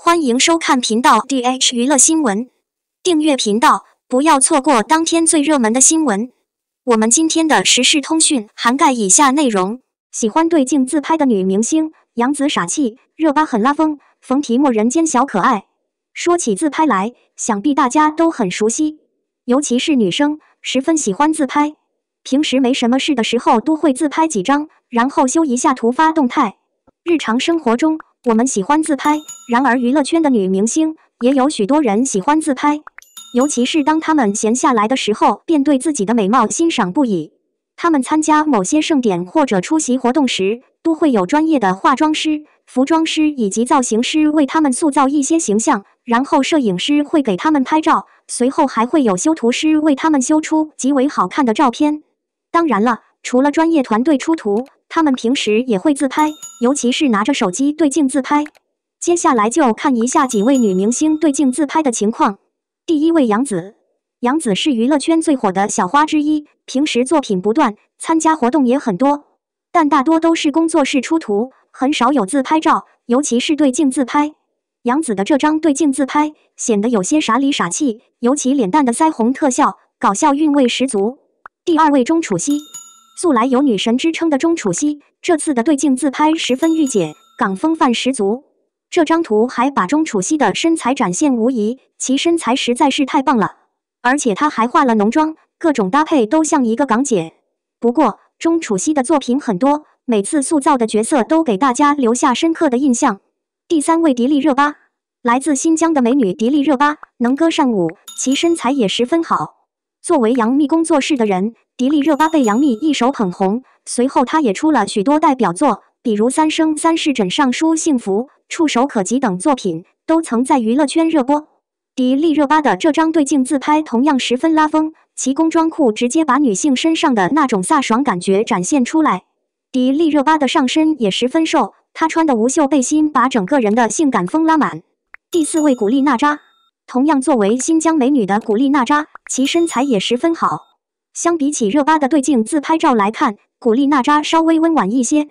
欢迎收看频道 dh 娱乐新闻，订阅频道，不要错过当天最热门的新闻。我们今天的时事通讯涵盖以下内容：喜欢对镜自拍的女明星，杨紫傻气，热巴很拉风，冯提莫人间小可爱。说起自拍来，想必大家都很熟悉，尤其是女生，十分喜欢自拍。平时没什么事的时候，都会自拍几张，然后修一下图，发动态。日常生活中。我们喜欢自拍，然而娱乐圈的女明星也有许多人喜欢自拍，尤其是当她们闲下来的时候，便对自己的美貌欣赏不已。她们参加某些盛典或者出席活动时，都会有专业的化妆师、服装师以及造型师为她们塑造一些形象，然后摄影师会给她们拍照，随后还会有修图师为她们修出极为好看的照片。当然了，除了专业团队出图。他们平时也会自拍，尤其是拿着手机对镜自拍。接下来就看一下几位女明星对镜自拍的情况。第一位，杨紫，杨紫是娱乐圈最火的小花之一，平时作品不断，参加活动也很多，但大多都是工作室出图，很少有自拍照，尤其是对镜自拍。杨紫的这张对镜自拍，显得有些傻里傻气，尤其脸蛋的腮红特效，搞笑韵味十足。第二位，钟楚曦。素来有女神之称的钟楚曦，这次的对镜自拍十分御姐，港风范十足。这张图还把钟楚曦的身材展现无疑，其身材实在是太棒了。而且她还化了浓妆，各种搭配都像一个港姐。不过，钟楚曦的作品很多，每次塑造的角色都给大家留下深刻的印象。第三位，迪丽热巴，来自新疆的美女迪丽热巴，能歌善舞，其身材也十分好。作为杨幂工作室的人，迪丽热巴被杨幂一手捧红，随后她也出了许多代表作，比如《三生三世枕上书》《幸福触手可及》等作品，都曾在娱乐圈热播。迪丽热巴的这张对镜自拍同样十分拉风，其工装裤直接把女性身上的那种飒爽感觉展现出来。迪丽热巴的上身也十分瘦，她穿的无袖背心把整个人的性感风拉满。第四位，古力娜扎。同样作为新疆美女的古力娜扎，其身材也十分好。相比起热巴的对镜自拍照来看，古力娜扎稍微温婉一些。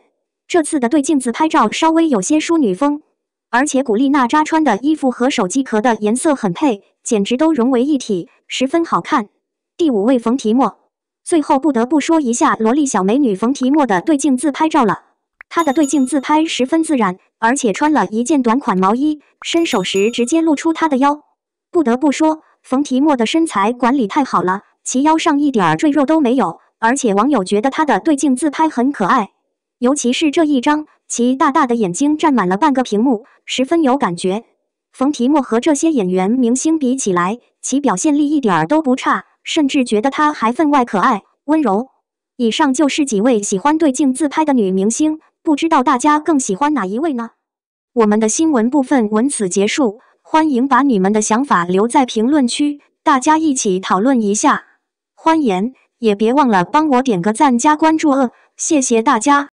这次的对镜自拍照稍微有些淑女风，而且古力娜扎穿的衣服和手机壳的颜色很配，简直都融为一体，十分好看。第五位冯提莫，最后不得不说一下萝莉小美女冯提莫的对镜自拍照了。她的对镜自拍十分自然，而且穿了一件短款毛衣，伸手时直接露出她的腰。不得不说，冯提莫的身材管理太好了，其腰上一点赘肉都没有。而且网友觉得她的对镜自拍很可爱，尤其是这一张，其大大的眼睛占满了半个屏幕，十分有感觉。冯提莫和这些演员明星比起来，其表现力一点儿都不差，甚至觉得她还分外可爱、温柔。以上就是几位喜欢对镜自拍的女明星，不知道大家更喜欢哪一位呢？我们的新闻部分文此结束。欢迎把你们的想法留在评论区，大家一起讨论一下。欢迎，也别忘了帮我点个赞、加关注哦，谢谢大家。